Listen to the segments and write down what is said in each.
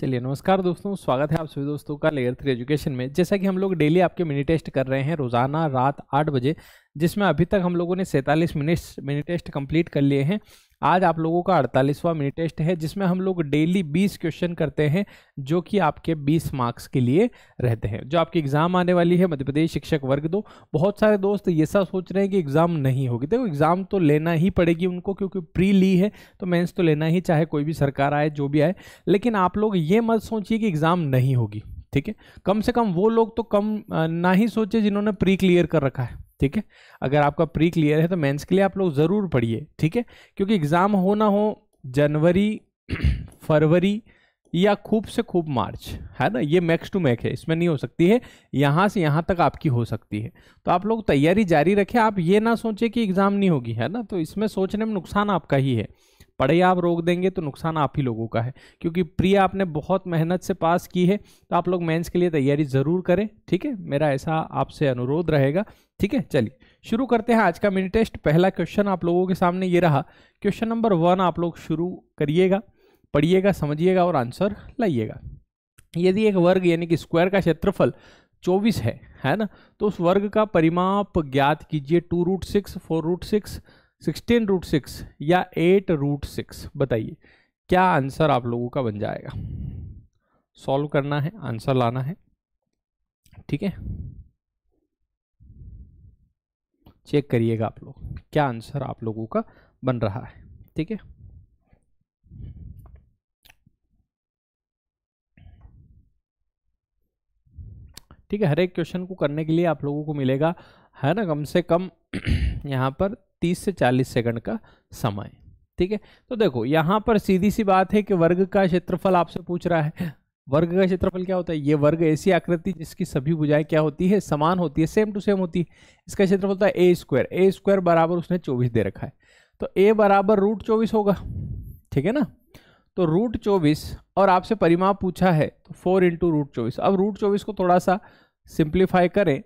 चलिए नमस्कार दोस्तों स्वागत है आप सभी दोस्तों का लेयर थ्री एजुकेशन में जैसा कि हम लोग डेली आपके मिनी टेस्ट कर रहे हैं रोज़ाना रात आठ बजे जिसमें अभी तक हम लोगों ने सैंतालीस मिनट्स मिनी टेस्ट कंप्लीट कर लिए हैं आज आप लोगों का अड़तालीसवां मिनी टेस्ट है जिसमें हम लोग डेली बीस क्वेश्चन करते हैं जो कि आपके बीस मार्क्स के लिए रहते हैं जो आपकी एग्ज़ाम आने वाली है मध्य प्रदेश शिक्षक वर्ग दो बहुत सारे दोस्त ये सब सोच रहे हैं कि एग्ज़ाम नहीं होगी देखो एग्ज़ाम तो लेना ही पड़ेगी उनको क्योंकि प्री ली है तो मेन्स तो लेना ही चाहे कोई भी सरकार आए जो भी आए लेकिन आप लोग ये मत सोचिए कि एग्ज़ाम नहीं होगी ठीक है कम से कम वो लोग तो कम ना ही सोचे जिन्होंने प्री क्लियर कर रखा है ठीक है अगर आपका प्री क्लियर है तो मेंस के लिए आप लोग ज़रूर पढ़िए ठीक है क्योंकि एग्ज़ाम हो ना हो जनवरी फरवरी या खूब से खूब मार्च है ना ये मैक्स टू मैक है इसमें नहीं हो सकती है यहाँ से यहाँ तक आपकी हो सकती है तो आप लोग तैयारी जारी रखें आप ये ना सोचें कि एग्ज़ाम नहीं होगी है ना तो इसमें सोचने में नुकसान आपका ही है पढ़े आप रोक देंगे तो नुकसान आप ही लोगों का है क्योंकि प्री आपने बहुत मेहनत से पास की है तो आप लोग मेंस के लिए तैयारी ज़रूर करें ठीक है मेरा ऐसा आपसे अनुरोध रहेगा ठीक है चलिए शुरू करते हैं आज का मिनी टेस्ट पहला क्वेश्चन आप लोगों के सामने ये रहा क्वेश्चन नंबर वन आप लोग शुरू करिएगा पढ़िएगा समझिएगा और आंसर लाइएगा यदि एक वर्ग यानी कि स्क्वायर का क्षेत्रफल चौबीस है है ना तो उस वर्ग का परिमाप ज्ञात कीजिए two root six four root six sixteen root six या एट रूट सिक्स बताइए क्या आंसर आप लोगों का बन जाएगा सॉल्व करना है आंसर लाना है ठीक है चेक करिएगा आप लोग क्या आंसर आप लोगों का बन रहा है ठीक है ठीक है हर एक क्वेश्चन को करने के लिए आप लोगों को मिलेगा है ना कम से कम यहाँ पर 30 से 40 सेकंड का समय ठीक है तो देखो यहाँ पर सीधी सी बात है कि वर्ग का क्षेत्रफल आपसे पूछ रहा है वर्ग का क्षेत्रफल क्या होता है ये वर्ग ऐसी आकृति जिसकी सभी भुजाएं क्या होती है समान होती है सेम टू सेम होती है इसका क्षेत्रफल होता है ए स्क्वायर ए स्क्वायर बराबर उसने चौबीस दे रखा है तो ए बराबर रूट चौबीस होगा ठीक है ना तो रूट चौबीस और आपसे परिमाप पूछा है तो फोर इंटू रूट चौबीस अब रूट चौबीस को थोड़ा सा सिंप्लीफाई करें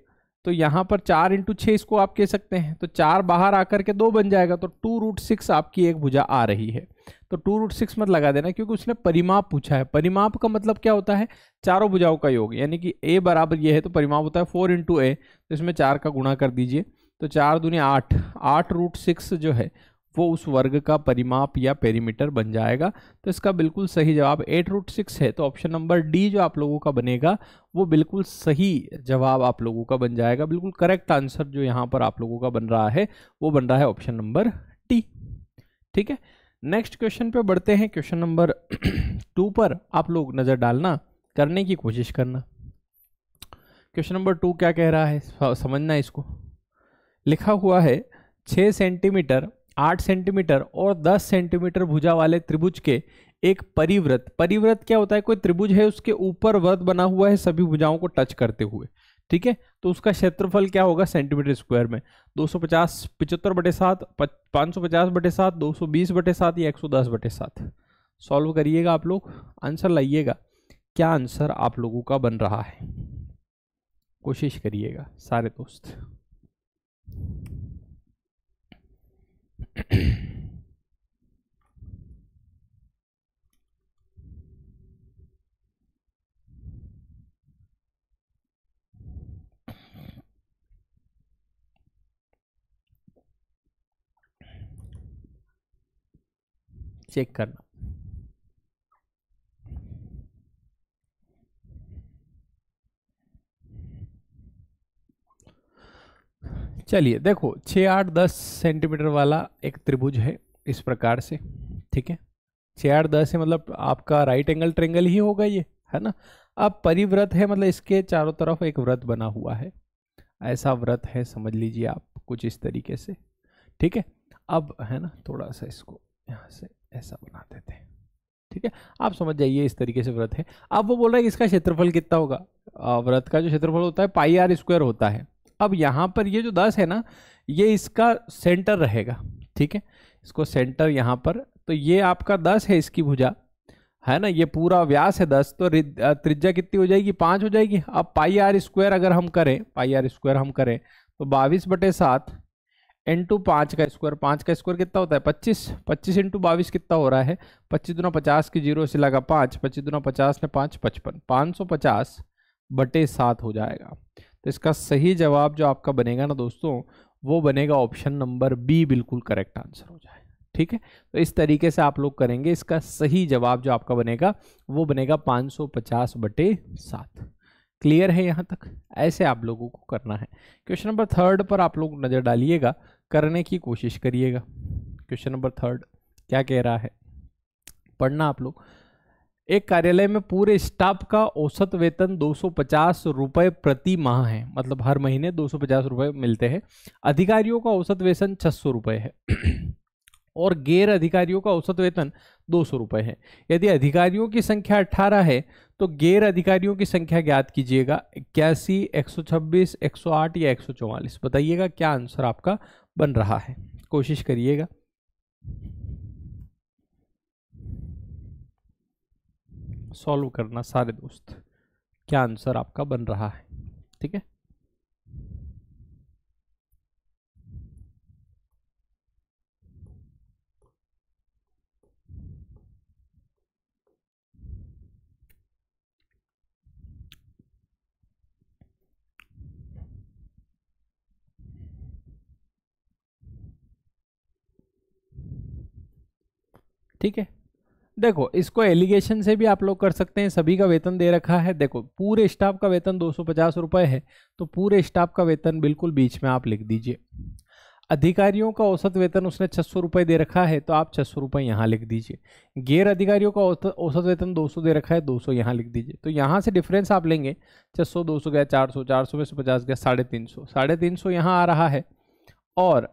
तो यहाँ पर चार इंटू छः इसको आप कह सकते हैं तो चार बाहर आकर के दो बन जाएगा तो टू रूट सिक्स आपकी एक भुजा आ रही है तो टू रूट सिक्स मत लगा देना क्योंकि उसने परिमाप पूछा है परिमाप का मतलब क्या होता है चारों भुजाओं का योग यानी कि ए बराबर ये है तो परिमाप होता है फोर इंटू ए तो इसमें चार का गुणा कर दीजिए तो चार दुनिया आठ आठ रूट सिक्स जो है वो उस वर्ग का परिमाप या पेरीमीटर बन जाएगा तो इसका बिल्कुल सही जवाब एट रूट सिक्स है तो ऑप्शन नंबर डी जो आप लोगों का बनेगा वो बिल्कुल सही जवाब आप लोगों का बन जाएगा बिल्कुल करेक्ट आंसर जो यहाँ पर आप लोगों का बन रहा है वो बन रहा है ऑप्शन नंबर टी ठीक है नेक्स्ट क्वेश्चन पे बढ़ते हैं क्वेश्चन नंबर टू पर आप लोग नज़र डालना करने की कोशिश करना क्वेश्चन नंबर टू क्या कह रहा है समझना इसको लिखा हुआ है छः सेंटीमीटर आठ सेंटीमीटर और दस सेंटीमीटर भुजा वाले त्रिभुज के एक परिव्रत परिव्रत क्या होता है कोई त्रिभुज है उसके ऊपर व्रत बना हुआ है सभी भुजाओं को टच करते हुए ठीक है तो उसका क्षेत्रफल क्या होगा सेंटीमीटर स्क्वायर में 250 पिचहत्तर बटे सात पाँच सौ पचास बटे सात दो सौ बीस बटे सात या एक सौ दस बटे सात सॉल्व करिएगा आप लोग आंसर लाइएगा क्या आंसर आप लोगों का बन रहा है कोशिश करिएगा सारे दोस्त चेक करना चलिए देखो छः आठ दस सेंटीमीटर वाला एक त्रिभुज है इस प्रकार से ठीक है छः आठ दस है मतलब आपका राइट एंगल ट्रेंगल ही होगा ये है ना अब परिव्रत है मतलब इसके चारों तरफ एक व्रत बना हुआ है ऐसा व्रत है समझ लीजिए आप कुछ इस तरीके से ठीक है अब है ना थोड़ा सा इसको यहाँ से ऐसा बना देते हैं ठीक है आप समझ जाइए इस तरीके से व्रत है अब वो बोल रहा है कि इसका क्षेत्रफल कितना होगा व्रत का जो क्षेत्रफल होता है पाई आर स्क्वायर होता है अब यहाँ पर ये जो दस है ना ये इसका सेंटर रहेगा ठीक है इसको सेंटर यहाँ पर तो ये आपका दस है इसकी भुजा है ना ये पूरा व्यास है दस तो त्रिज्या कितनी हो जाएगी पाँच हो जाएगी अब पाई आर स्क्वायर अगर हम करें पाई आर स्क्वायर हम करें तो बाईस बटे सात इंटू पाँच का स्क्वायर पाँच का स्क्वायर कितना होता है पच्चीस पच्चीस इंटू बाईस कितना हो रहा है पच्चीस दुना पचास की जीरो से लगा पाँच पच्चीस दुना पचास ने पाँच पचपन पाँच सौ पचास बटे सात हो जाएगा तो इसका सही जवाब जो आपका बनेगा ना दोस्तों वो बनेगा ऑप्शन नंबर बी बिल्कुल करेक्ट आंसर हो जाए ठीक है तो इस तरीके से आप लोग करेंगे इसका सही जवाब जो आपका बनेगा वो बनेगा 550 बटे सात क्लियर है यहाँ तक ऐसे आप लोगों को करना है क्वेश्चन नंबर थर्ड पर आप लोग नज़र डालिएगा करने की कोशिश करिएगा क्वेश्चन नंबर थर्ड क्या कह रहा है पढ़ना आप लोग एक कार्यालय में पूरे स्टाफ का औसत वेतन दो रुपए प्रति माह है मतलब हर महीने दो रुपए मिलते हैं अधिकारियों का औसत वेतन छह सौ है और गैर अधिकारियों का औसत वेतन दो सौ है यदि अधिकारियों की संख्या 18 है तो गैर अधिकारियों की संख्या ज्ञात कीजिएगा इक्यासी एक सौ छब्बीस एक सौ आठ या एक सौ चौवालीस बताइएगा क्या आंसर आपका बन रहा है कोशिश करिएगा सॉल्व करना सारे दोस्त क्या आंसर आपका बन रहा है ठीक है ठीक है देखो इसको एलिगेशन से भी आप लोग कर सकते हैं सभी का वेतन दे रखा है देखो पूरे स्टाफ का वेतन दो सौ है तो पूरे स्टाफ का वेतन बिल्कुल बीच में आप लिख दीजिए अधिकारियों का औसत वेतन उसने छः सौ रुपये दे रखा है तो आप छः सौ रुपये यहाँ लिख दीजिए गैर अधिकारियों का औसत वेतन दो सौ दे रखा है दो सौ यहाँ लिख दीजिए तो यहाँ से डिफरेंस आप लेंगे छः सौ दो सौ गया चार सौ चार सौ में से पचास गया साढ़े तीन सौ साढ़े तीन सौ यहाँ आ रहा है और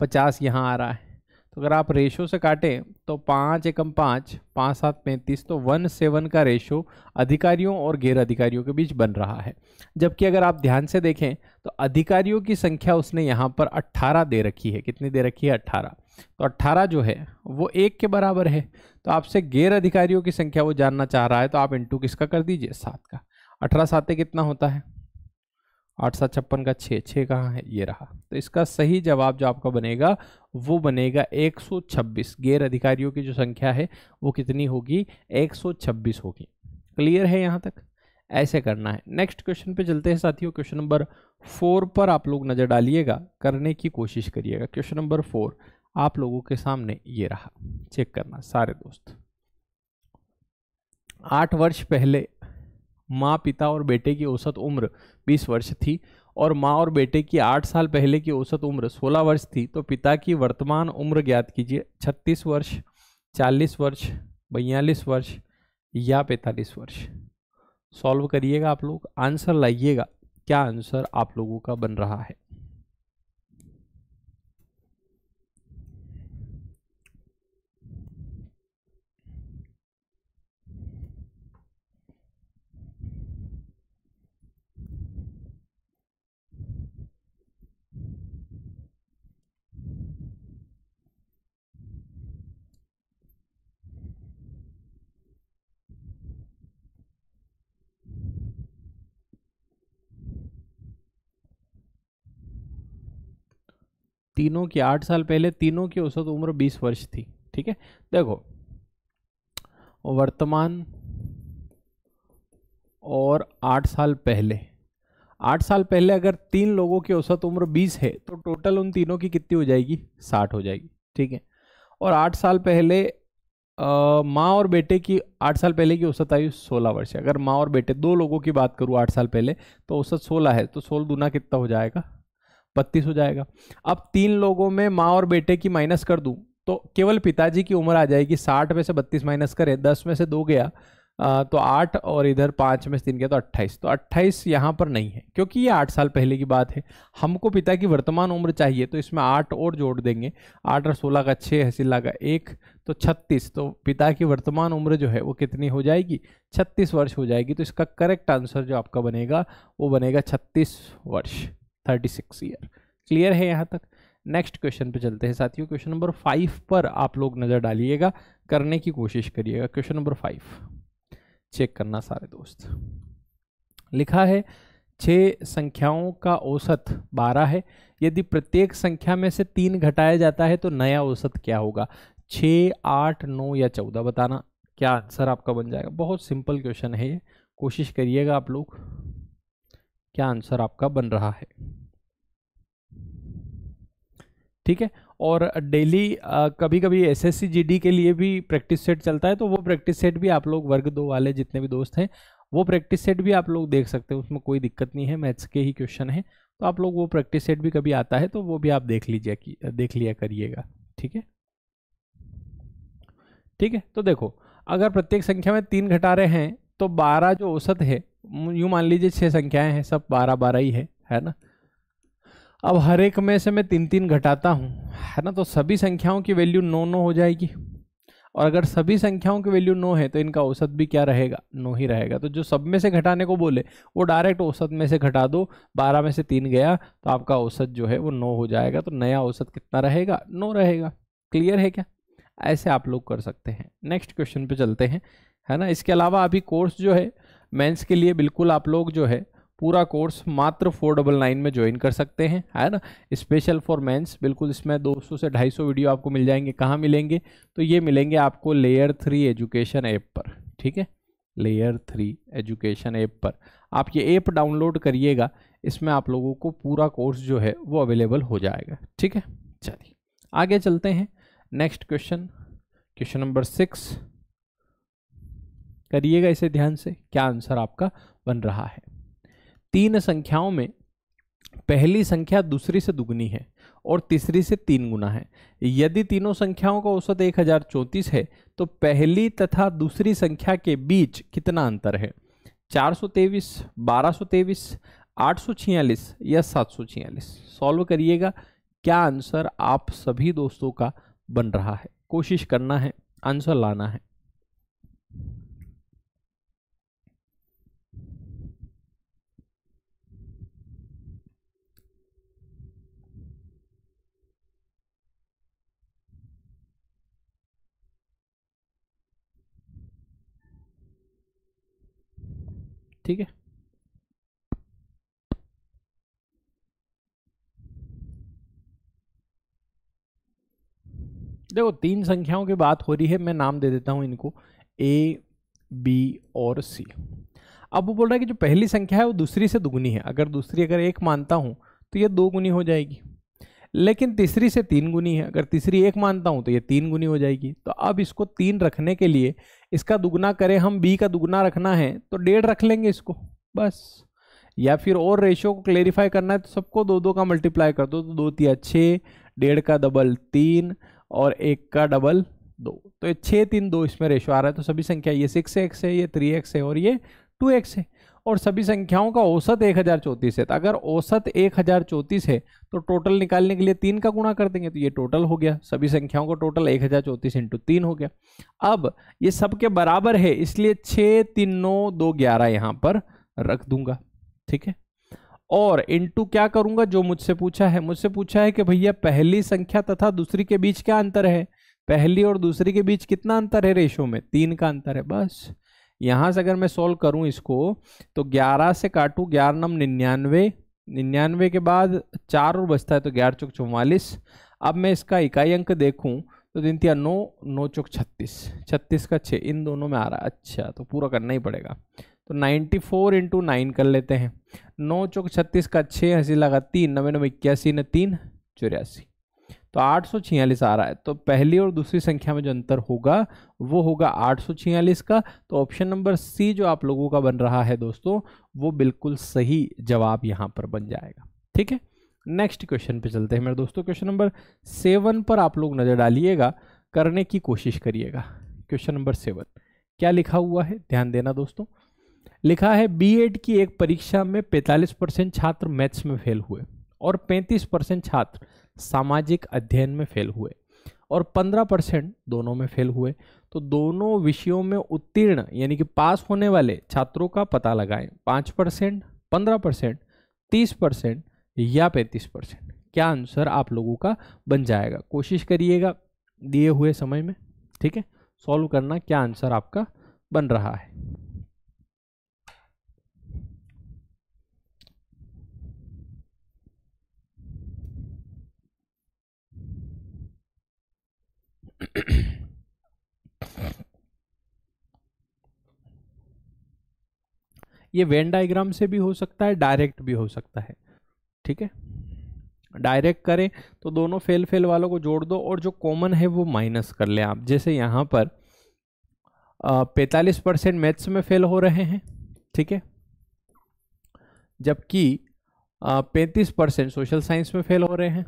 पचास यहाँ आ रहा है तो अगर आप रेशो से काटें तो पाँच एकम पाँच पाँच सात पैंतीस तो वन सेवन का रेशो अधिकारियों और गैर अधिकारियों के बीच बन रहा है जबकि अगर आप ध्यान से देखें तो अधिकारियों की संख्या उसने यहाँ पर अट्ठारह दे रखी है कितनी दे रखी है अट्ठारह तो अट्ठारह जो है वो एक के बराबर है तो आपसे गैर अधिकारियों की संख्या वो जानना चाह रहा है तो आप इंटू किसका कर दीजिए सात का अठारह सातें कितना होता है आठ सात छप्पन का छः छः कहाँ है ये रहा तो इसका सही जवाब जो आपका बनेगा वो बनेगा 126 गैर अधिकारियों की जो संख्या है वो कितनी होगी 126 होगी क्लियर है यहाँ तक ऐसे करना है नेक्स्ट क्वेश्चन पे चलते हैं साथियों क्वेश्चन नंबर फोर पर आप लोग नज़र डालिएगा करने की कोशिश करिएगा क्वेश्चन नंबर फोर आप लोगों के सामने ये रहा चेक करना सारे दोस्त आठ वर्ष पहले माँ पिता और बेटे की औसत उम्र छब्बीस वर्ष थी और माँ और बेटे की आठ साल पहले की औसत उम्र सोलह वर्ष थी तो पिता की वर्तमान उम्र ज्ञात कीजिए छत्तीस वर्ष चालीस वर्ष बयालीस वर्ष या पैंतालीस वर्ष सॉल्व करिएगा आप लोग आंसर लाइएगा क्या आंसर आप लोगों का बन रहा है तीनों की आठ साल पहले तीनों की औसत उम्र बीस वर्ष थी ठीक है देखो वर्तमान और आठ साल पहले आठ साल पहले अगर तीन लोगों की औसत उम्र बीस है तो टोटल उन तीनों की कितनी हो जाएगी साठ हो जाएगी ठीक है और आठ साल पहले माँ और बेटे की आठ साल पहले की औसत आयु सोलह वर्ष है अगर माँ और बेटे दो लोगों की बात करूँ आठ साल पहले तो औसत सोलह है तो सोलह दूना कितना हो जाएगा बत्तीस हो जाएगा अब तीन लोगों में माँ और बेटे की माइनस कर दूँ तो केवल पिताजी की उम्र आ जाएगी साठ में से बत्तीस माइनस करें दस में से दो गया तो आठ और इधर पाँच में से तीन गया तो अट्ठाईस तो अट्ठाईस यहाँ पर नहीं है क्योंकि ये आठ साल पहले की बात है हमको पिता की वर्तमान उम्र चाहिए तो इसमें आठ और जोड़ देंगे आठ और सोलह का छः हसीला का एक तो छत्तीस तो पिता की वर्तमान उम्र जो है वो कितनी हो जाएगी छत्तीस वर्ष हो जाएगी तो इसका करेक्ट आंसर जो आपका बनेगा वो बनेगा छत्तीस वर्ष थर्टी सिक्स ईयर क्लियर है यहाँ तक नेक्स्ट क्वेश्चन पे चलते हैं साथियों क्वेश्चन नंबर फाइव पर आप लोग नज़र डालिएगा करने की कोशिश करिएगा क्वेश्चन नंबर फाइव चेक करना सारे दोस्त लिखा है छः संख्याओं का औसत बारह है यदि प्रत्येक संख्या में से तीन घटाया जाता है तो नया औसत क्या होगा छः आठ नौ या चौदह बताना क्या आंसर आपका बन जाएगा बहुत सिंपल क्वेश्चन है ये कोशिश करिएगा आप लोग क्या आंसर आपका बन रहा है ठीक है और डेली कभी कभी एस एस के लिए भी प्रैक्टिस सेट चलता है तो वो प्रैक्टिस सेट भी आप लोग वर्ग दो वाले जितने भी दोस्त हैं वो प्रैक्टिस सेट भी आप लोग देख सकते हैं उसमें कोई दिक्कत नहीं है मैथ्स के ही क्वेश्चन है तो आप लोग वो प्रैक्टिस सेट भी कभी आता है तो वो भी आप देख लीजिए कि देख लिया करिएगा ठीक है ठीक है तो देखो अगर प्रत्येक संख्या में तीन घटारे हैं तो बारह जो औसत है यूँ मान लीजिए छः संख्याएं हैं सब बारह बारह ही है है ना अब हर एक में से मैं तीन तीन घटाता हूँ है ना तो सभी संख्याओं की वैल्यू नो नो हो जाएगी और अगर सभी संख्याओं की वैल्यू नो है तो इनका औसत भी क्या रहेगा नो ही रहेगा तो जो सब में से घटाने को बोले वो डायरेक्ट औसत में से घटा दो बारह में से तीन गया तो आपका औसत जो है वो नो हो जाएगा तो नया औसत कितना रहेगा नो रहेगा क्लियर है क्या ऐसे आप लोग कर सकते हैं नेक्स्ट क्वेश्चन पे चलते हैं है ना इसके अलावा अभी कोर्स जो है मेंस के लिए बिल्कुल आप लोग जो है पूरा कोर्स मात्र फोर डबल नाइन में ज्वाइन कर सकते हैं है ना स्पेशल फॉर मेंस बिल्कुल इसमें 200 से 250 वीडियो आपको मिल जाएंगे कहाँ मिलेंगे तो ये मिलेंगे आपको लेयर थ्री एजुकेशन ऐप पर ठीक है लेयर थ्री एजुकेशन ऐप पर आप ये ऐप डाउनलोड करिएगा इसमें आप लोगों को पूरा कोर्स जो है वो अवेलेबल हो जाएगा ठीक है चलिए आगे चलते हैं next question question number six करिएगा इसे ध्यान से क्या आंसर आपका बन रहा है तीन संख्याओं में पहली संख्या दूसरी से दुगनी है और तीसरी से तीन गुना है यदि तीनों संख्याओं का औसत एक हजार चौंतीस है तो पहली तथा दूसरी संख्या के बीच कितना अंतर है चार सौ तेईस बारह सौ तेईस आठ सौ छियालीस या सात सौ छियालीस सॉल्व करिएगा क्या आंसर आप सभी दोस्तों का बन रहा है कोशिश करना है आंसर लाना है ठीक है देखो तीन संख्याओं की बात हो रही है मैं नाम दे देता हूं इनको ए बी और सी अब वो बोल रहा है कि जो पहली संख्या है वो दूसरी से दुगुनी है अगर दूसरी अगर एक मानता हूं तो ये दो गुनी हो जाएगी लेकिन तीसरी से तीन गुनी है अगर तीसरी एक मानता हूँ तो ये तीन गुनी हो जाएगी तो अब इसको तीन रखने के लिए इसका दुगना करें हम बी का दुगना रखना है तो डेढ़ रख लेंगे इसको बस या फिर और रेशियो को क्लेरिफाई करना है तो सबको दो दो का मल्टीप्लाई कर दो तो दो तिया छः डेढ़ का डबल तीन और एक का डबल दो तो ये छः तीन दो इसमें रेशो आ रहा है तो सभी संख्या ये सिक्स एक्स है ये थ्री एक्स है और ये टू एक्स है और सभी संख्याओं का औसत एक हज़ार चौतीस है तो अगर औसत एक हज़ार चौतीस है तो टोटल निकालने के लिए तीन का गुणा कर देंगे तो ये टोटल हो गया सभी संख्याओं का टोटल एक हज़ार चौंतीस इंटू तीन हो गया अब ये सब के बराबर है इसलिए छः तीन नौ दो ग्यारह यहाँ पर रख दूंगा ठीक है और इंटू क्या करूंगा जो मुझसे पूछा है मुझसे पूछा है कि भैया पहली संख्या तथा दूसरी के बीच क्या अंतर है पहली और दूसरी के बीच कितना अंतर है रेशो में तीन का अंतर है बस यहाँ से अगर मैं सोल्व करूँ इसको तो ग्यारह से काटूँ ग्यारह नम निन्यानवे निन्यानवे के बाद चार और बचता है तो ग्यारह चौक चौवालीस अब मैं इसका इकाई अंक देखूँ तो दिन तिया नौ नौ चौक छत्तीस छत्तीस का छः इन दोनों में आ रहा है अच्छा तो पूरा करना ही पड़ेगा तो नाइन्टी फोर इंटू नाइन कर लेते हैं नौ चौक छत्तीस का छः हंसी लगा तीन नवे नवे इक्यासी न तीन चौरासी तो आठ आ रहा है तो पहली और दूसरी संख्या में जो अंतर होगा वो होगा आठ का तो ऑप्शन नंबर सी जो आप लोगों का बन रहा है दोस्तों वो बिल्कुल सही जवाब यहाँ पर बन जाएगा ठीक है नेक्स्ट क्वेश्चन पे चलते हैं मेरे दोस्तों क्वेश्चन नंबर सेवन पर आप लोग नज़र डालिएगा करने की कोशिश करिएगा क्वेश्चन नंबर सेवन क्या लिखा हुआ है ध्यान देना दोस्तों लिखा है बीएड की एक परीक्षा में 45 परसेंट छात्र मैथ्स में फेल हुए और 35 परसेंट छात्र सामाजिक अध्ययन में फेल हुए और 15 परसेंट दोनों में फेल हुए तो दोनों विषयों में उत्तीर्ण यानी कि पास होने वाले छात्रों का पता लगाएं पाँच परसेंट पंद्रह परसेंट तीस परसेंट या पैंतीस परसेंट क्या आंसर आप लोगों का बन जाएगा कोशिश करिएगा दिए हुए समय में ठीक है सॉल्व करना क्या आंसर आपका बन रहा है ये वेन डायग्राम से भी हो सकता है डायरेक्ट भी हो सकता है ठीक है डायरेक्ट करें तो दोनों फेल फेल वालों को जोड़ दो और जो कॉमन है वो माइनस कर ले आप जैसे यहां पर पैतालीस परसेंट मैथ्स में फेल हो रहे हैं ठीक है जबकि पैंतीस परसेंट सोशल साइंस में फेल हो रहे हैं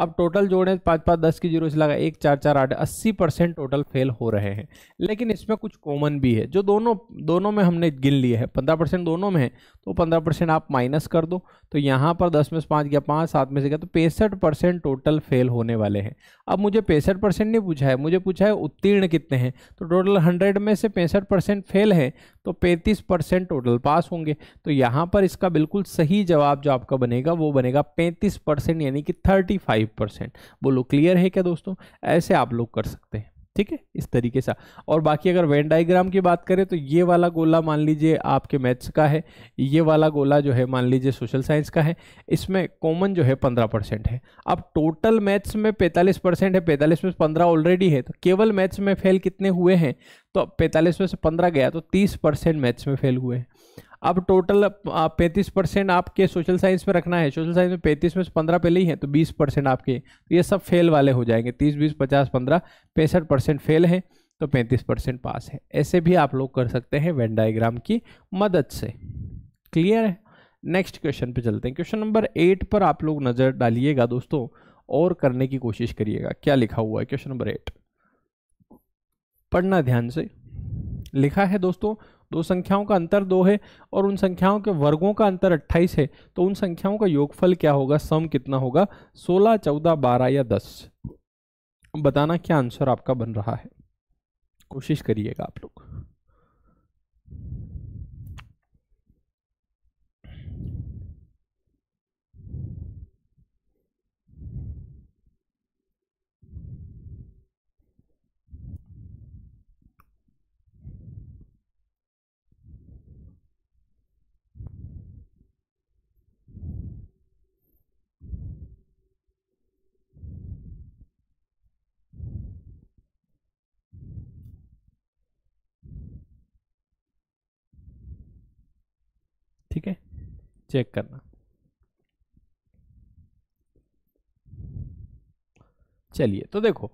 अब टोटल जोड़ें पाँच पाँच दस की जीरो से लगा एक चार चार आठ अस्सी परसेंट टोटल फेल हो रहे हैं लेकिन इसमें कुछ कॉमन भी है जो दोनों दोनों में हमने गिन लिए है पंद्रह परसेंट दोनों में है तो पंद्रह परसेंट आप माइनस कर दो तो यहाँ पर दस में से पाँच गया पाँच सात में से गया तो पैंसठ परसेंट टोटल फेल होने वाले हैं अब मुझे पैंसठ परसेंट नहीं पूछा है मुझे पूछा है उत्तीर्ण कितने हैं तो टोटल हंड्रेड में से पैंसठ परसेंट फेल है तो पैंतीस परसेंट टोटल पास होंगे तो यहाँ पर इसका बिल्कुल सही जवाब जो आपका बनेगा वो बनेगा पैंतीस परसेंट यानी कि थर्टी फाइव फाइव परसेंट बोलो क्लियर है क्या दोस्तों ऐसे आप लोग कर सकते हैं ठीक है इस तरीके से और बाकी अगर वेन डाइग्राम की बात करें तो ये वाला गोला मान लीजिए आपके मैथ्स का है ये वाला गोला जो है मान लीजिए सोशल साइंस का है इसमें कॉमन जो है पंद्रह परसेंट है अब टोटल मैथ्स में पैंतालीस परसेंट है पैंतालीस में पंद्रह ऑलरेडी है तो केवल मैथ्स में फेल कितने हुए हैं तो पैंतालीस में से पंद्रह गया तो तीस मैथ्स में फेल हुए हैं अब टोटल पैंतीस परसेंट आपके सोशल साइंस में रखना है सोशल साइंस में पैंतीस में से पंद्रह पहले ही है तो बीस परसेंट आपके तो ये सब फेल वाले हो जाएंगे तीस बीस पचास पंद्रह पैंसठ परसेंट फेल हैं तो पैंतीस परसेंट पास है ऐसे भी आप लोग कर सकते हैं वेन डायग्राम की मदद से क्लियर है नेक्स्ट क्वेश्चन पे चलते हैं क्वेश्चन नंबर एट पर आप लोग नज़र डालिएगा दोस्तों और करने की कोशिश करिएगा क्या लिखा हुआ है क्वेश्चन नंबर एट पढ़ना ध्यान से लिखा है दोस्तों दो संख्याओं का अंतर दो है और उन संख्याओं के वर्गों का अंतर अट्ठाईस है तो उन संख्याओं का योगफल क्या होगा सम कितना होगा सोलह चौदह बारह या दस बताना क्या आंसर आपका बन रहा है कोशिश करिएगा आप लोग चेक करना चलिए तो देखो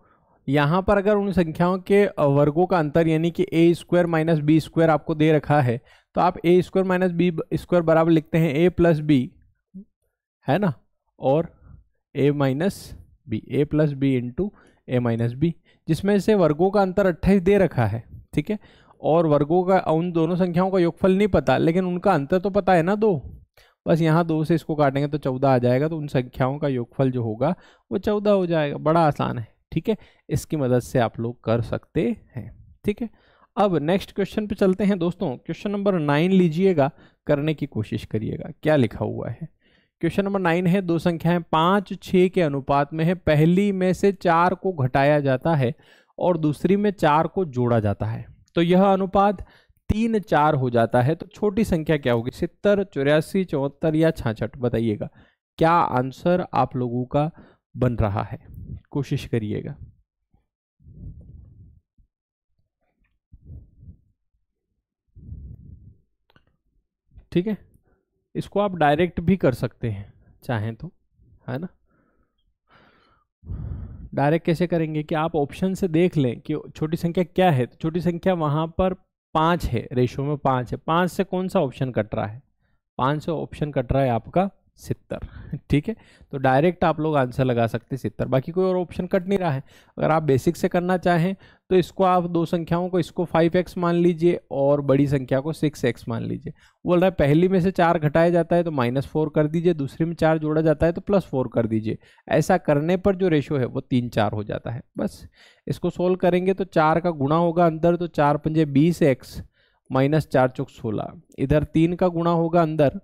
यहां पर अगर उन संख्याओं के वर्गों का अंतर यानी कि A square minus B square आपको दे रखा है तो आप A square minus B square बराबर लिखते हैं ए प्लस बी है ना और A minus B A plus B into A minus B जिसमें से वर्गों का अंतर अट्ठाईस दे रखा है ठीक है और वर्गों का उन दोनों संख्याओं का योगफल नहीं पता लेकिन उनका अंतर तो पता है ना दो बस यहाँ दो से इसको काटेंगे तो चौदह आ जाएगा तो उन संख्याओं का योगफल जो होगा वो चौदह हो जाएगा बड़ा आसान है ठीक है इसकी मदद से आप लोग कर सकते हैं ठीक है अब नेक्स्ट क्वेश्चन पे चलते हैं दोस्तों क्वेश्चन नंबर नाइन लीजिएगा करने की कोशिश करिएगा क्या लिखा हुआ है क्वेश्चन नंबर नाइन है दो संख्याएं पाँच छः के अनुपात में है पहली में से चार को घटाया जाता है और दूसरी में चार को जोड़ा जाता है तो यह अनुपात तीन चार हो जाता है तो छोटी संख्या क्या होगी सितर चौरासी चौहत्तर या छाछठ बताइएगा क्या आंसर आप लोगों का बन रहा है कोशिश करिएगा ठीक है इसको आप डायरेक्ट भी कर सकते हैं चाहें तो है ना डायरेक्ट कैसे करेंगे कि आप ऑप्शन से देख लें कि छोटी संख्या क्या है तो छोटी संख्या वहां पर पाँच है रेशो में पाँच है पाँच से कौन सा ऑप्शन कट रहा है पाँच से ऑप्शन कट रहा है आपका सितर ठीक है तो डायरेक्ट आप लोग आंसर लगा सकते हैं सितर बाकी कोई और ऑप्शन कट नहीं रहा है अगर आप बेसिक से करना चाहें तो इसको आप दो संख्याओं को इसको फाइव एक्स मान लीजिए और बड़ी संख्या को सिक्स एक्स मान लीजिए बोल रहा है पहली में से चार घटाया जाता है तो माइनस फोर कर दीजिए दूसरी में चार जोड़ा जाता है तो प्लस फोर कर दीजिए ऐसा करने पर जो रेशो है वो तीन चार हो जाता है बस इसको सोल्व करेंगे तो चार का गुणा होगा अंदर तो चार पंजे बीस एक्स माइनस चार चौक सोलह इधर तीन का गुणा होगा अंदर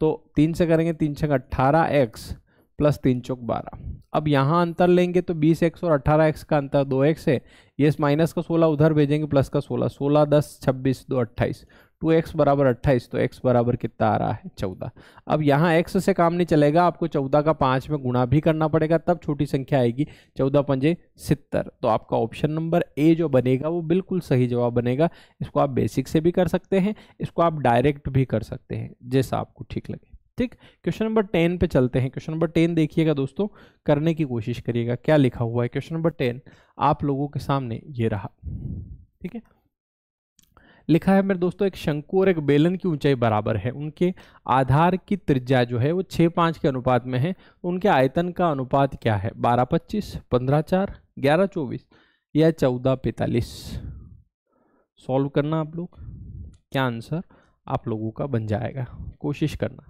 तो तीन से करेंगे तीन छः अट्ठारह एक्स प्लस तीन चौक बारह अब यहाँ अंतर लेंगे तो बीस एक्स और अट्ठारह एक्स का अंतर दो एक्स है ये माइनस का सोलह उधर भेजेंगे प्लस का सोलह सोलह दस छब्बीस दो अट्ठाईस टू तो एक्स बराबर अट्ठाईस तो एक्स बराबर कितना आ रहा है चौदह अब यहाँ एक्स से काम नहीं चलेगा आपको चौदह का पाँच में गुणा भी करना पड़ेगा तब छोटी संख्या आएगी चौदह पंजे सितर तो आपका ऑप्शन नंबर ए जो बनेगा वो बिल्कुल सही जवाब बनेगा इसको आप बेसिक से भी कर सकते हैं इसको आप डायरेक्ट भी कर सकते हैं जैसा आपको ठीक लगे ठीक क्वेश्चन नंबर टेन पे चलते हैं क्वेश्चन नंबर टेन देखिएगा दोस्तों करने की कोशिश करिएगा क्या लिखा हुआ है क्वेश्चन नंबर टेन आप लोगों के सामने ये रहा ठीक है लिखा है मेरे दोस्तों एक शंकु और एक बेलन की ऊंचाई बराबर है उनके आधार की त्रिज्या जो है वो छः पाँच के अनुपात में है उनके आयतन का अनुपात क्या है बारह पच्चीस पंद्रह चार ग्यारह चौबीस या चौदह पैंतालीस सॉल्व करना आप लोग क्या आंसर आप लोगों का बन जाएगा कोशिश करना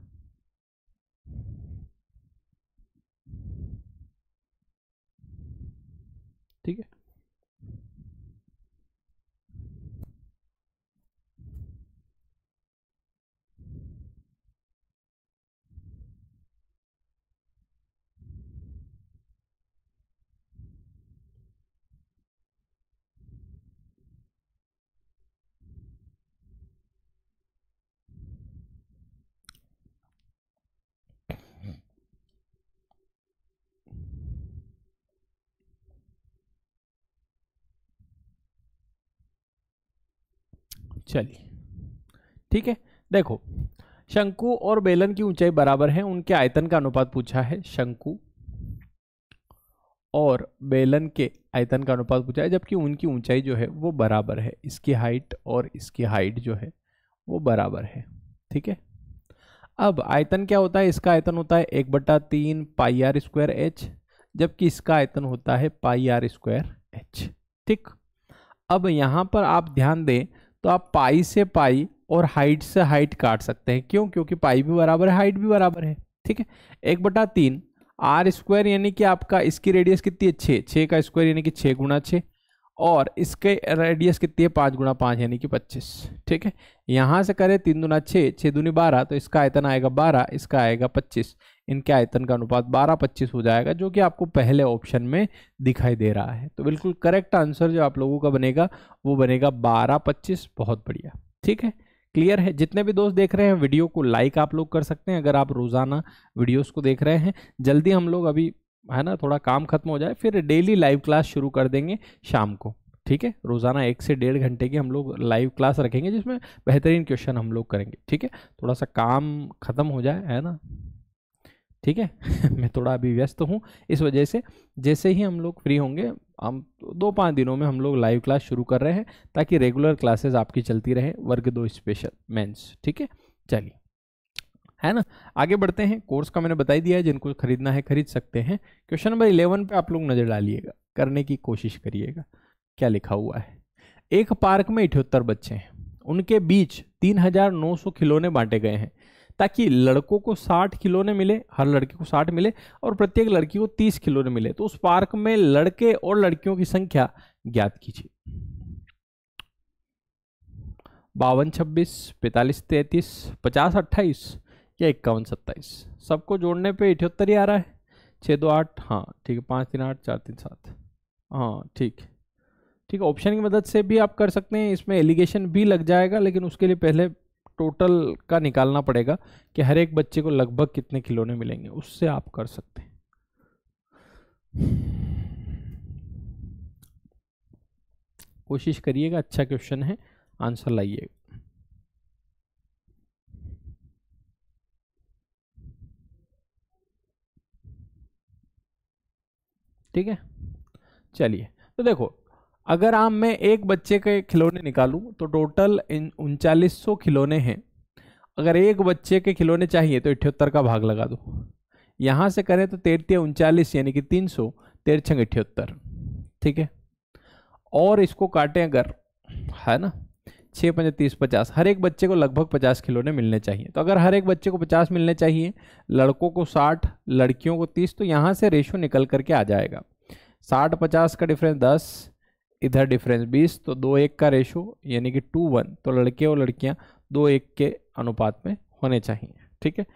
चलिए ठीक है देखो शंकु और बेलन की ऊंचाई बराबर है उनके आयतन का अनुपात पूछा है शंकु और बेलन के आयतन का अनुपात पूछा है जबकि उनकी ऊंचाई जो है वो बराबर है इसकी हाइट और इसकी हाइट जो है वो बराबर है ठीक है अब आयतन क्या होता है इसका आयतन होता है एक बट्टा तीन पाई आर स्क्वायर एच जबकि इसका आयतन होता है पाई आर स्क्वायर एच ठीक अब यहाँ पर आप ध्यान दें तो आप पाई से पाई और हाइट से हाइट काट सकते हैं क्यों क्योंकि पाई भी बराबर है हाइट भी बराबर है ठीक है एक बटा तीन आर स्क्वायर यानी कि आपका इसकी रेडियस कितनी है छः छः का स्क्वायर यानी कि छः गुणा छः और इसके रेडियस कितनी है पाँच गुणा पाँच यानी कि पच्चीस ठीक है यहाँ से करें तीन दुना छः छः दुनी बारह तो इसका आयतन आएगा बारह इसका आएगा पच्चीस इनके आयतन का अनुपात बारह पच्चीस हो जाएगा जो कि आपको पहले ऑप्शन में दिखाई दे रहा है तो बिल्कुल करेक्ट आंसर जो आप लोगों का बनेगा वो बनेगा बारह पच्चीस बहुत बढ़िया ठीक है क्लियर है जितने भी दोस्त देख रहे हैं वीडियो को लाइक आप लोग कर सकते हैं अगर आप रोज़ाना वीडियोस को देख रहे हैं जल्दी हम लोग अभी है ना थोड़ा काम खत्म हो जाए फिर डेली लाइव क्लास शुरू कर देंगे शाम को ठीक है रोज़ाना एक से डेढ़ घंटे की हम लोग लाइव क्लास रखेंगे जिसमें बेहतरीन क्वेश्चन हम लोग करेंगे ठीक है थोड़ा सा काम ख़त्म हो जाए है ना ठीक है मैं थोड़ा अभी व्यस्त हूँ इस वजह से जैसे ही हम लोग फ्री होंगे हम दो पाँच दिनों में हम लोग लाइव क्लास शुरू कर रहे हैं ताकि रेगुलर क्लासेस आपकी चलती रहे वर्ग दो स्पेशल मेंस ठीक है चलिए है ना आगे बढ़ते हैं कोर्स का मैंने बताई दिया है जिनको खरीदना है खरीद सकते हैं क्वेश्चन नंबर इलेवन पे आप लोग नज़र डालिएगा करने की कोशिश करिएगा क्या लिखा हुआ है एक पार्क में इठहत्तर बच्चे हैं उनके बीच 3,900 खिलौने बांटे गए हैं ताकि लड़कों को 60 खिलौने मिले हर लड़के को 60 मिले और प्रत्येक लड़की को 30 खिलौने मिले तो उस पार्क में लड़के और लड़कियों की संख्या ज्ञात कीजिए बावन छब्बीस पैतालीस तैतीस पचास अट्ठाईस या इक्यावन सत्ताईस सबको जोड़ने पे अठहत्तर ही आ रहा है छः दो आठ हाँ ठीक है पाँच तीन आठ चार तीन सात हाँ ठीक ठीक है ऑप्शन की मदद से भी आप कर सकते हैं इसमें एलिगेशन भी लग जाएगा लेकिन उसके लिए पहले टोटल का निकालना पड़ेगा कि हर एक बच्चे को लगभग कितने खिलौने मिलेंगे उससे आप कर सकते हैं कोशिश करिएगा अच्छा क्वेश्चन है आंसर लाइएगा ठीक है चलिए तो देखो अगर आप मैं एक बच्चे के खिलौने निकालूं तो टोटल उनचालीस सौ खिलौने हैं अगर एक बच्चे के खिलौने चाहिए तो अठहत्तर का भाग लगा दो यहाँ से करें तो तेरती उनचालीस यानी कि तीन सौ तेरछ ठीक है और इसको काटें अगर है ना छः पंजे तीस पचास हर एक बच्चे को लगभग पचास खिलौने मिलने चाहिए तो अगर हर एक बच्चे को पचास मिलने चाहिए लड़कों को साठ लड़कियों को तीस तो यहाँ से रेशो निकल करके आ जाएगा साठ पचास का डिफरेंस दस इधर डिफरेंस बीस तो दो एक का रेशो यानी कि टू वन तो लड़के और लड़कियाँ दो एक के अनुपात में होने चाहिए ठीक है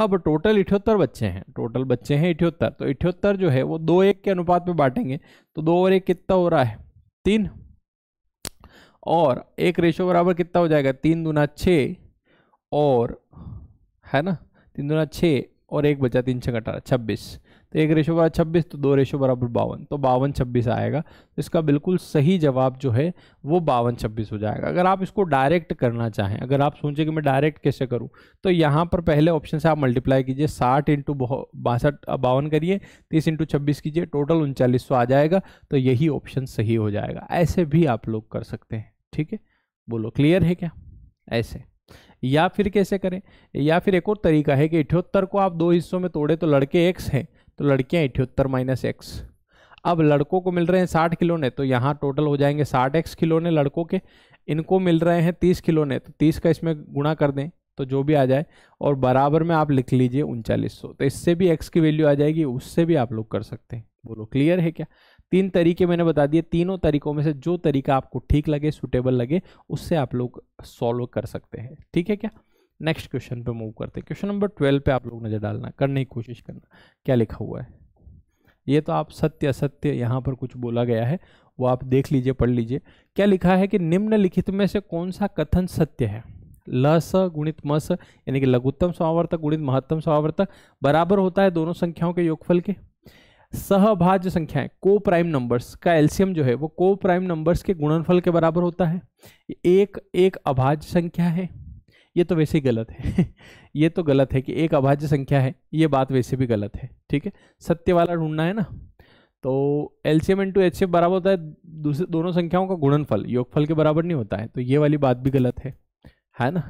अब टोटल इठहत्तर बच्चे हैं टोटल बच्चे हैं इठहत्तर तो इठहत्तर जो है वो दो एक के अनुपात में बांटेंगे तो दो और एक कितना हो रहा है तीन और एक रेशो बराबर कितना हो जाएगा तीन दूना छः और है ना तीन दूना छः और एक बचा तीन छः अठारह छब्बीस तो एक रेशो बराबर छब्बीस तो दो रेशो बराबर बावन तो बावन छब्बीस आएगा तो इसका बिल्कुल सही जवाब जो है वो बावन छब्बीस हो जाएगा अगर आप इसको डायरेक्ट करना चाहें अगर आप सोचें कि मैं डायरेक्ट कैसे करूं तो यहाँ पर पहले ऑप्शन से आप मल्टीप्लाई कीजिए साठ इंटू बासठ बावन करिए तीस इंटू छब्बीस कीजिए टोटल उनचालीस सौ आ जाएगा तो यही ऑप्शन सही हो जाएगा ऐसे भी आप लोग कर सकते हैं ठीक है बोलो क्लियर है क्या ऐसे या फिर कैसे करें या फिर एक और तरीका है कि इठ्योत्तर को आप दो हिस्सों में तोड़े तो लड़के एक्स हैं तो लड़कियां इठ्योत्तर माइनस एक्स अब लड़कों को मिल रहे हैं साठ खिलौने तो यहाँ टोटल हो जाएंगे साठ एक्स खिलौने लड़कों के इनको मिल रहे हैं तीस खिलौने तो तीस का इसमें गुणा कर दें तो जो भी आ जाए और बराबर में आप लिख लीजिए उनचालीस सौ तो इससे भी एक्स की वैल्यू आ जाएगी उससे भी आप लोग कर सकते हैं बोलो क्लियर है क्या तीन तरीके मैंने बता दिए तीनों तरीकों में से जो तरीका आपको ठीक लगे सुटेबल लगे उससे आप लोग सॉल्व कर सकते हैं ठीक है क्या नेक्स्ट क्वेश्चन पे मूव करते हैं क्वेश्चन नंबर ट्वेल्व पे आप लोग नज़र डालना करने की कोशिश करना क्या लिखा हुआ है ये तो आप सत्य असत्य यहाँ पर कुछ बोला गया है वो आप देख लीजिए पढ़ लीजिए क्या लिखा है कि निम्नलिखित में से कौन सा कथन सत्य है लस गुणित मस यानी कि लघुत्तम समावर्तक गुणित महत्तम समावर्तक बराबर होता है दोनों संख्याओं के योगफल के सहभाज्य संख्याएं को प्राइम नंबर्स का एल्सियम जो है वो को प्राइम नंबर्स के गुणनफल के बराबर होता है एक एक अभाज्य संख्या है ये तो वैसे ही गलत है ये तो गलत है कि एक अभाज्य संख्या है ये बात वैसे भी गलत है ठीक है सत्य वाला ढूंढना है ना तो एल्सियम इंटू एच बराबर होता है दूसरे दोनों संख्याओं का गुणनफल योगफल के बराबर नहीं होता है तो ये वाली बात भी गलत है है ना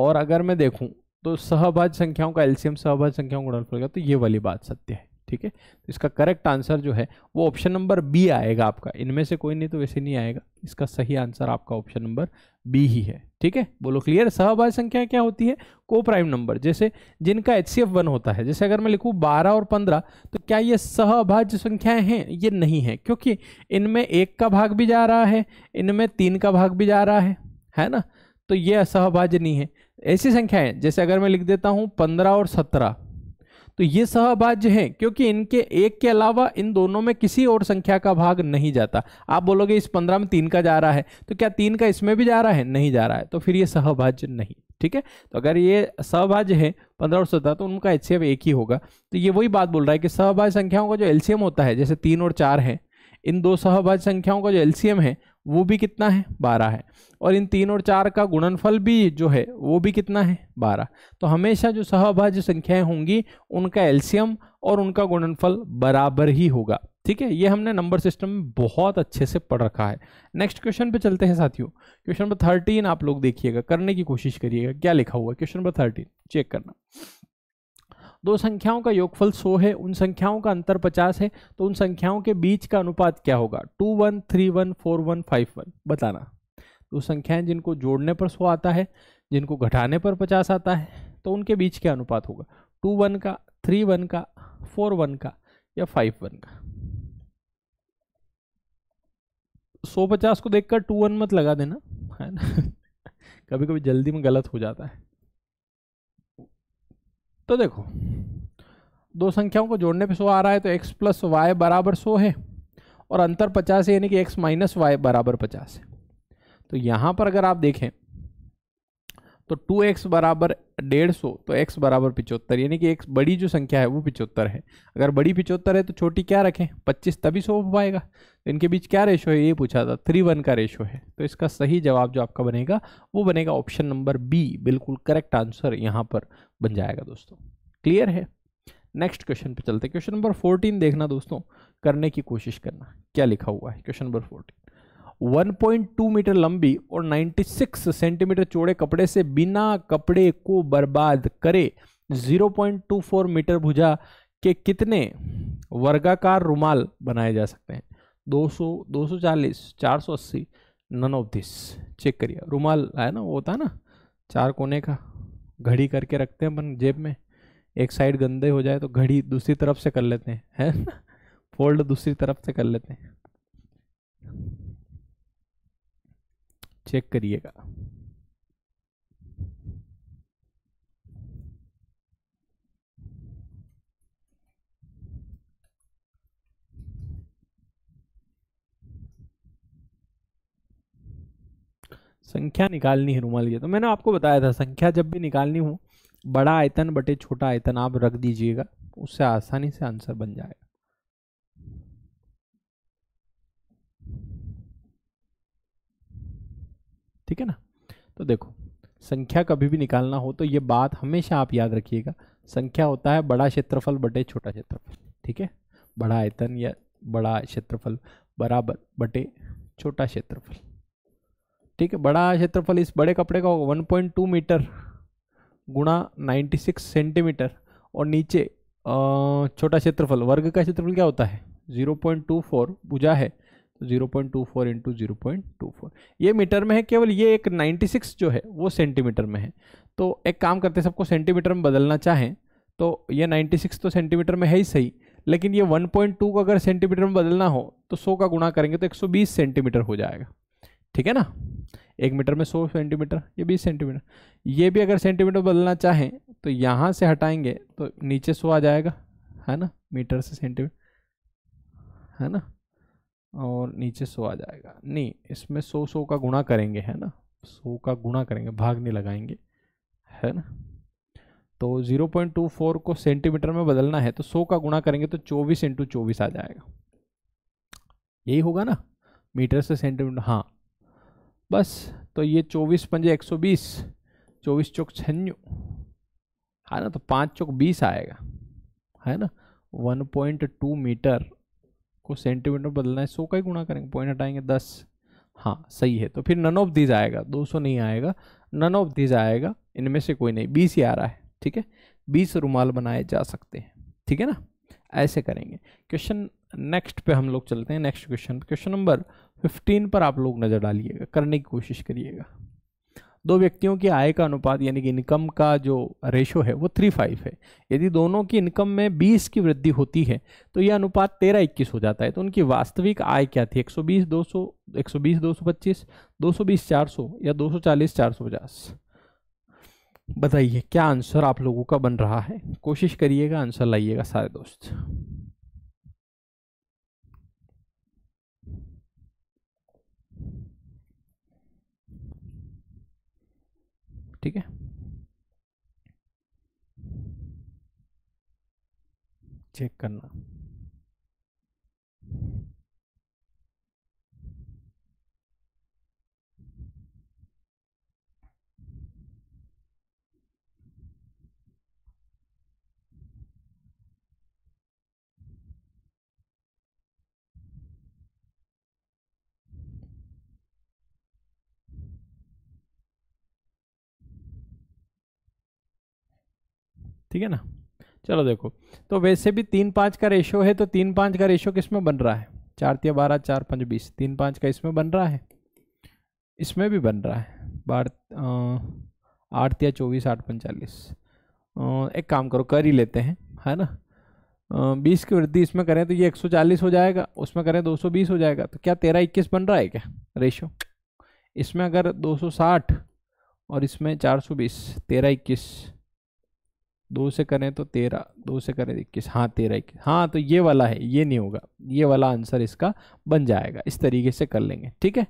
और अगर मैं देखूं तो सहभाज संख्याओं का एल्सियम सहभाज संख्याओं गुणनफल का तो ये वाली बात सत्य है ठीक है तो इसका करेक्ट आंसर जो है वो ऑप्शन नंबर बी आएगा आपका इनमें से कोई नहीं तो वैसे नहीं आएगा इसका सही आंसर आपका ऑप्शन नंबर बी ही है ठीक है बोलो क्लियर सहभाज संख्या क्या होती है को प्राइम नंबर जैसे जिनका एच सी एफ वन होता है जैसे अगर मैं लिखूँ बारह और पंद्रह तो क्या ये सहभाज्य संख्याएं हैं ये नहीं है क्योंकि इनमें एक का भाग भी जा रहा है इनमें तीन का भाग भी जा रहा है है ना तो ये असहभाज्य नहीं है ऐसी संख्याएं जैसे अगर मैं लिख देता हूँ पंद्रह और सत्रह तो ये सहभाज्य हैं क्योंकि इनके एक के अलावा इन दोनों में किसी और संख्या का भाग नहीं जाता आप बोलोगे इस पंद्रह में तीन का जा रहा है तो क्या तीन का इसमें भी जा रहा है नहीं जा रहा है तो फिर ये सहभाज्य नहीं ठीक है तो अगर ये सहभाज्य है पंद्रह और सत्रह तो उनका एच एक ही होगा तो ये वही बात बोल रहा है कि सहभाज्य संख्याओं का जो एलसीएम होता है जैसे तीन और चार है इन दो सहभाज्य संख्याओं का जो एलसीएम है वो भी कितना है बारह है और इन तीन और चार का गुणनफल भी जो है वो भी कितना है बारह तो हमेशा जो सहभाज्य संख्याएं होंगी उनका एल्सियम और उनका गुणनफल बराबर ही होगा ठीक है ये हमने नंबर सिस्टम में बहुत अच्छे से पढ़ रखा है नेक्स्ट क्वेश्चन पे चलते हैं साथियों क्वेश्चन नंबर थर्टीन आप लोग देखिएगा करने की कोशिश करिएगा क्या लिखा हुआ है क्वेश्चन नंबर थर्टीन चेक करना दो संख्याओं का योगफल 100 है उन संख्याओं का अंतर पचास है तो उन संख्याओं के बीच का अनुपात क्या होगा two one three one four one five one बताना तो संख्याएं जिनको जोड़ने पर सौ आता है जिनको घटाने पर पचास आता है तो उनके बीच क्या अनुपात होगा टू वन का थ्री वन का फोर वन का या फाइव वन का सौ पचास को देखकर टू वन मत लगा देना है ना कभी कभी जल्दी में गलत हो जाता है तो देखो दो संख्याओं को जोड़ने पे सो आ रहा है तो एक्स प्लस वाई बराबर सो है और अंतर पचास है यानी कि एक्स माइनस वाई बराबर पचास है तो यहाँ पर अगर आप देखें तो टू एक्स बराबर डेढ़ सौ तो एक्स बराबर पिचहत्तर यानी कि एक बड़ी जो संख्या है वो पिचहत्तर है अगर बड़ी पिचहत्तर है तो छोटी क्या रखें पच्चीस तभी सौ हो पाएगा तो इनके बीच क्या रेशो है ये पूछा था थ्री वन का रेशो है तो इसका सही जवाब जो आपका बनेगा वो बनेगा ऑप्शन नंबर बी बिल्कुल करेक्ट आंसर यहाँ पर बन जाएगा दोस्तों क्लियर है नेक्स्ट क्वेश्चन पे चलते क्वेश्चन नंबर फोर्टीन देखना दोस्तों करने की कोशिश करना क्या लिखा हुआ है क्वेश्चन नंबर फोर्टीन 1.2 मीटर लंबी और 96 सेंटीमीटर चौड़े कपड़े से बिना कपड़े को बर्बाद करे 0.24 मीटर भुजा के कितने वर्गाकार रुमाल बनाए जा सकते हैं 200 240 480 नन ऑफ दिस चेक करिए रुमाल है ना वो होता है ना चार कोने का घड़ी करके रखते हैं अपन जेब में एक साइड गंदे हो जाए तो घड़ी दूसरी तरफ से कर लेते हैं है फोल्ड दूसरी तरफ से कर लेते हैं चेक करिएगा संख्या निकालनी है रुमाल ये तो मैंने आपको बताया था संख्या जब भी निकालनी हो बड़ा आयतन बटे छोटा आयतन आप रख दीजिएगा उससे आसानी से आंसर बन जाएगा ठीक है ना तो देखो संख्या कभी भी निकालना हो तो ये बात हमेशा आप याद रखिएगा संख्या होता है बड़ा क्षेत्रफल बटे छोटा क्षेत्रफल ठीक है बड़ा आयतन या बड़ा क्षेत्रफल बराबर बटे छोटा क्षेत्रफल ठीक है बड़ा क्षेत्रफल इस बड़े कपड़े का होगा 1.2 मीटर गुणा 96 सेंटीमीटर और नीचे छोटा क्षेत्रफल वर्ग का क्षेत्रफल क्या होता है 0.24 भुजा है zero point two four into zero point two four ये मीटर में है केवल ये एक नाइन्टी सिक्स जो है वो सेंटीमीटर में है तो एक काम करते सबको सेंटीमीटर में बदलना चाहें तो ये नाइन्टी सिक्स तो सेंटीमीटर में है ही सही लेकिन ये वन पॉइंट टू को अगर सेंटीमीटर में बदलना हो तो सौ का गुणा करेंगे तो एक सौ बीस सेंटीमीटर हो जाएगा ठीक है ना एक मीटर में सौ सेंटीमीटर ये बीस सेंटीमीटर ये भी अगर सेंटीमीटर बदलना चाहें तो यहाँ से हटाएंगे तो नीचे सौ आ जाएगा है ना मीटर से सेंटीमीटर है ना और नीचे सो आ जाएगा नहीं इसमें सौ सौ का गुणा करेंगे है ना सौ का गुणा करेंगे भाग नहीं लगाएंगे है ना तो 0.24 को सेंटीमीटर में बदलना है तो सो का गुणा करेंगे तो 24 इंटू चौबीस आ जाएगा यही होगा ना मीटर से सेंटीमीटर हाँ बस तो ये 24 पंजे 120 24 चौक छन्यू है ना तो पाँच चौक बीस आएगा है ना 1.2 मीटर को सेंटीमीटर बदलना है सौ का ही गुणा करेंगे पॉइंट हटाएंगे दस हाँ सही है तो फिर नन ऑफ दीज आएगा दो सौ नहीं आएगा नन ऑफ दीज आएगा इनमें से कोई नहीं बीस ही आ रहा है ठीक है बीस रुमाल बनाए जा सकते हैं ठीक है ना ऐसे करेंगे क्वेश्चन नेक्स्ट पे हम लोग चलते हैं next question question number fifteen पर आप लोग नज़र डालिएगा करने की कोशिश करिएगा दो व्यक्तियों की आय का अनुपात यानी कि इनकम का जो रेशो है वो थ्री फाइव है यदि दोनों की इनकम में बीस की वृद्धि होती है तो यह अनुपात तेरह इक्कीस हो जाता है तो उनकी वास्तविक आय क्या थी एक सौ बीस दो सौ एक सौ बीस दो सौ पच्चीस दो सौ बीस चार सौ या दो सौ चालीस चार सौ पचास बताइए क्या आंसर आप लोगों का बन रहा है कोशिश करिएगा आंसर लाइएगा सारे दोस्त ठीक है चेक करना ठीक है ना चलो देखो तो वैसे भी तीन पाँच का रेशो है तो तीन पाँच का रेशो किस में बन रहा है चार तीन बारह चार पाँच बीस तीन पाँच का इसमें बन रहा है इसमें भी बन रहा है बार आठ या चौबीस आठ पंचालीस एक काम करो कर ही लेते हैं है ना बीस की वृद्धि इसमें करें तो ये एक सौ चालीस हो जाएगा उसमें करें दो सौ बीस हो जाएगा तो क्या तेरह इक्कीस बन रहा है क्या रेशो इसमें अगर दो सौ साठ और इसमें चार सौ बीस तेरह इक्कीस दो से करें तो तेरह दो से करें इक्कीस हाँ तेरह इक्कीस हाँ तो ये वाला है ये नहीं होगा ये वाला आंसर इसका बन जाएगा इस तरीके से कर लेंगे ठीक है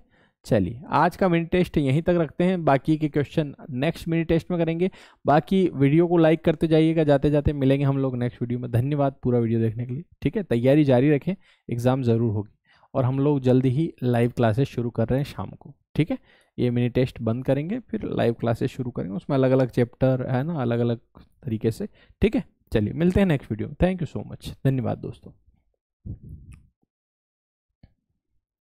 चलिए आज का मिनी टेस्ट यहीं तक रखते हैं बाकी के क्वेश्चन नेक्स्ट मिनी टेस्ट में करेंगे बाकी वीडियो को लाइक करते जाइएगा जाते जाते मिलेंगे हम लोग नेक्स्ट वीडियो में धन्यवाद पूरा वीडियो देखने के लिए ठीक है तैयारी जारी रखें एग्ज़ाम ज़रूर होगी और हम लोग जल्दी ही लाइव क्लासेस शुरू कर रहे हैं शाम को ठीक है ये मिनी टेस्ट बंद करेंगे फिर लाइव क्लासेस शुरू करेंगे उसमें अलग अलग चैप्टर है ना अलग अलग तरीके से ठीक है चलिए मिलते हैं next video thank you so much धन्यवाद दोस्तों